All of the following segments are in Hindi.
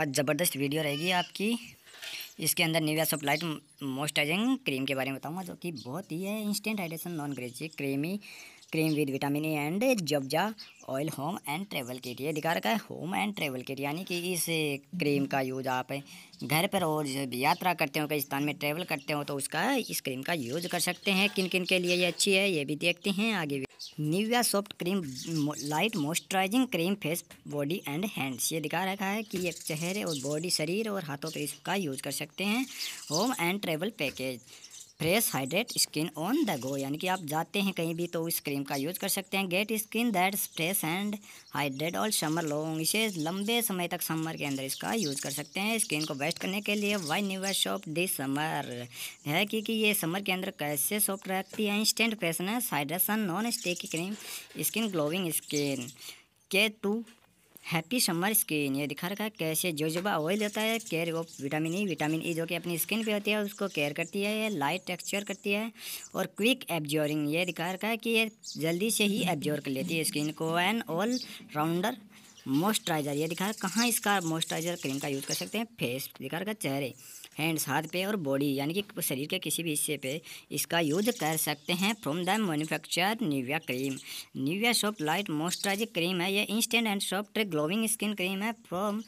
आज ज़बरदस्त वीडियो रहेगी आपकी इसके अंदर Nivea soft light moisturising cream के बारे में बताऊंगा जो कि बहुत ही है instant hydration non greasy creamy cream with vitamin A and jojoba oil home and travel kit ये दिखा रखा है होम एंड ट्रेवल किट यानी कि इस क्रीम का यूज़ आप घर पर और यात्रा करते हो कई स्थान में ट्रेवल करते हो तो उसका इस क्रीम का यूज़ कर सकते हैं किन किन के लिए ये अच्छी है ये भी देखते हैं आगे भी Nivea soft cream light moisturising cream face body and hands ये दिखा रखा है कि ये चेहरे और बॉडी शरीर और हाथों पर इसका यूज़ कर सकते हैं home and travel package fresh hydrate skin on the go यानी कि आप जाते हैं कहीं भी तो इस क्रीम का यूज कर सकते हैं get skin that fresh and hydrate all summer long इसे लंबे समय तक समर के अंदर इसका यूज कर सकते हैं स्किन को बेस्ट करने के लिए why newer shop this summer है कि, कि ये समर के अंदर कैसे सॉफ्ट रखती है instant freshness hydration non sticky cream skin glowing skin के टू हैप्पी समर स्किन ये दिखा रखा है कैसे जोजोबा ऑयल होता है care of vitamin E vitamin E जो कि अपनी स्किन पे होती है उसको केयर करती है ये लाइट टेक्सचर करती है और क्विक एब्जोरिंग ये दिखा रखा है कि ये जल्दी से ही एब्जोर कर लेती है स्किन को एन ऑल राउंडर मॉइस्चराइज़र ये दिखा है कहाँ इसका मॉइस्चराइज़र क्रीम का यूज़ कर सकते हैं फेस दिखा रहा चेहरे हैंड्स हाथ पे और बॉडी यानी कि शरीर के किसी भी हिस्से पे इसका यूज कर सकते हैं from the manufacture Nivea cream Nivea soft light moisturising cream है ये instant and soft glowing skin cream है from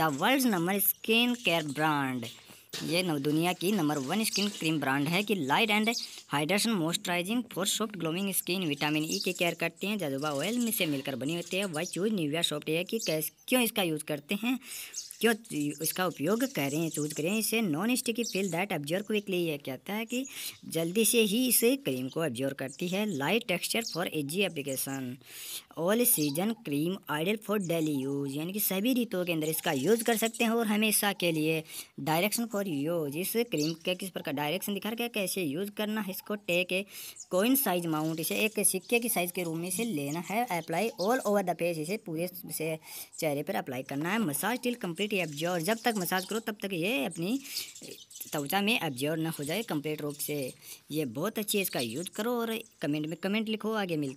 the world number skin care brand ये दुनिया की number one skin cream brand है कि light and hydration moisturising for soft glowing skin vitamin E e के केयर करते हैं जजुबा ऑयल में से मिलकर बनी होती है वाई चूज न्यूया सॉफ्ट है कि क्यों इसका यूज़ करते हैं क्यों इसका उपयोग कर रहे हैं चूज करें इसे non sticky feel that observe quickly यह कहता है कि जल्दी से ही इसे क्रीम को ऑब्जॉर्व करती है light texture for easy application all season cream ideal for daily use यानी कि सभी ऋतुओं के अंदर इसका यूज़ कर सकते हैं और हमेशा के लिए डायरेक्शन फॉर यूज इस क्रीम के किस प्रकार डायरेक्शन दिखा रखा है कैसे यूज़ करना है इसको take a coin size amount इसे एक सिक्के की साइज़ के रूम में से लेना है apply all over the face इसे पूरे से चेहरे पर अप्लाई करना है मसाज टिल कंप्लीट एब्जॉर्व जब तक मसाज करो तब तक ये अपनी त्वचा में एब्जॉर्व ना हो जाए कंप्लीट रूप से ये बहुत अच्छी है इसका यूज करो और कमेंट में कमेंट लिखो आगे मिलते